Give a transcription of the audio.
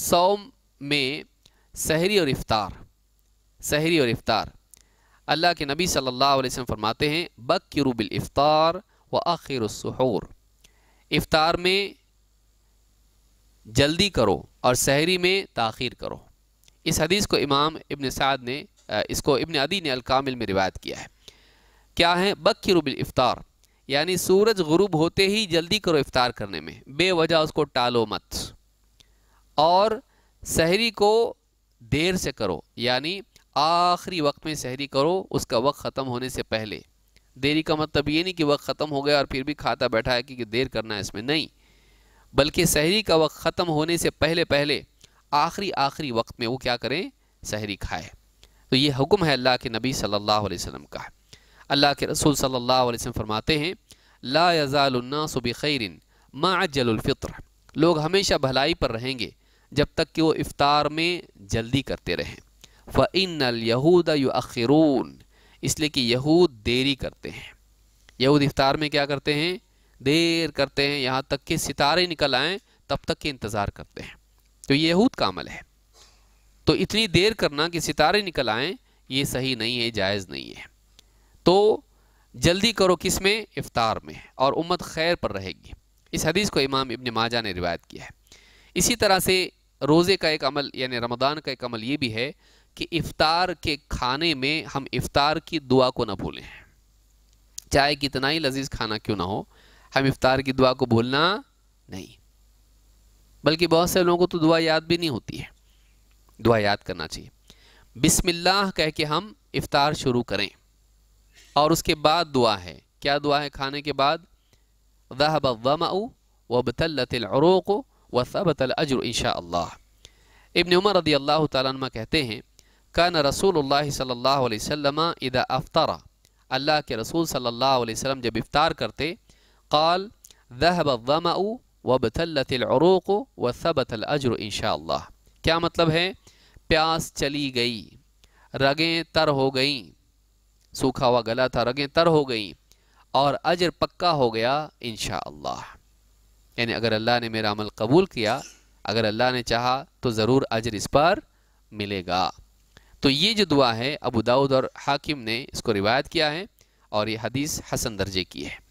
सौम में सहरी और इफ़ार सहरी और इफ़ार अल्लाह के नबी सल्लल्लाहु अलैहि वसल्लम फरमाते हैं बकर इफ़ार व आखिर सहूर इफ़ार में जल्दी करो और सहरी में ताखिर करो इस हदीस को इमाम इब्न साद ने इसको इब्न अदी ने अलकामिल में रिवायत किया है क्या है बकर इफ्तार यानी सूरज गुरूब होते ही जल्दी करो इफ़ार करने में बेवजह उसको टालो मत और सहरी को देर से करो यानी आखिरी वक्त में सहरी करो उसका वक्त ख़त्म होने से पहले देरी का मतलब ये नहीं कि वक्त ख़त्म हो गया और फिर भी खाता बैठा है कि, कि देर करना है इसमें नहीं बल्कि सहरी का वक्त ख़त्म होने से पहले पहले आखिरी आखिरी वक्त में वो क्या करें सहरी खाए तो ये हुक्म है अल्लाह के नबी सल्लल्लाहु अलैहि वसल्लम का अल्लाह के रसूल सल्लल्लाहु अलैहि वसल्लम फरमाते हैं ला यज़ालन्नासु बिखैरिन माअज्जलुल फित्र लोग हमेशा भलाई पर रहेंगे जब तक कि वो इफ़ार में जल्दी करते रहें व अल यहूद यखिरून इसलिए कि यहूद देरी करते हैं यहूद इफ़ार में क्या करते हैं देर करते हैं यहाँ तक कि सितारे निकल आएँ तब तक के इंतज़ार करते हैं तो यहूद का अमल है तो इतनी देर करना कि सितारे निकल आएँ ये सही नहीं है जायज़ नहीं है तो जल्दी करो किस में इफ़ार में और उम्मत खैर पर रहेगी इस हदीस को इमाम इबन माजा ने रिवायत किया है इसी तरह से रोज़े का एक अमल यानी रमदान का एक अमल ये भी है कि इफ़ार के खाने में हम इफ़ार की दुआ को ना भूलें चाहे कितना ही लजीज खाना क्यों ना हो हम इफ़ार की दुआ को भूलना नहीं बल्कि बहुत से लोगों को तो दुआ याद भी नहीं होती है दुआ याद करना चाहिए बिसमिल्लाह कह के हम इफ़ार शुरू करें और उसके बाद दुआ है क्या दुआ है खाने के बाद वह बमाऊ वबतलतलरों को वसबत अजर इनशा इबन उमर रदी अल्लाह तमा कहते हैं कान रसूल सल्ला वसम इदा अफ्तारा अल्लाह के रसूल सल्ला वसम जब इफ़ार करते काल जहब वमाऊ व सबतल अजर इनशा क्या मतलब है प्यास चली गई रगें तर हो गई सूखा हुआ गला था रगें तर हो गई और अजर पक्का हो गया इनशा यानी अगर अल्लाह ने मेरा अमल कबूल किया अगर अल्लाह ने चाहा तो ज़रूर अजर इस पर मिलेगा तो ये जो दुआ है अबू दाऊद और हाकिम ने इसको रिवायत किया है और ये हदीस हसन दर्जे की है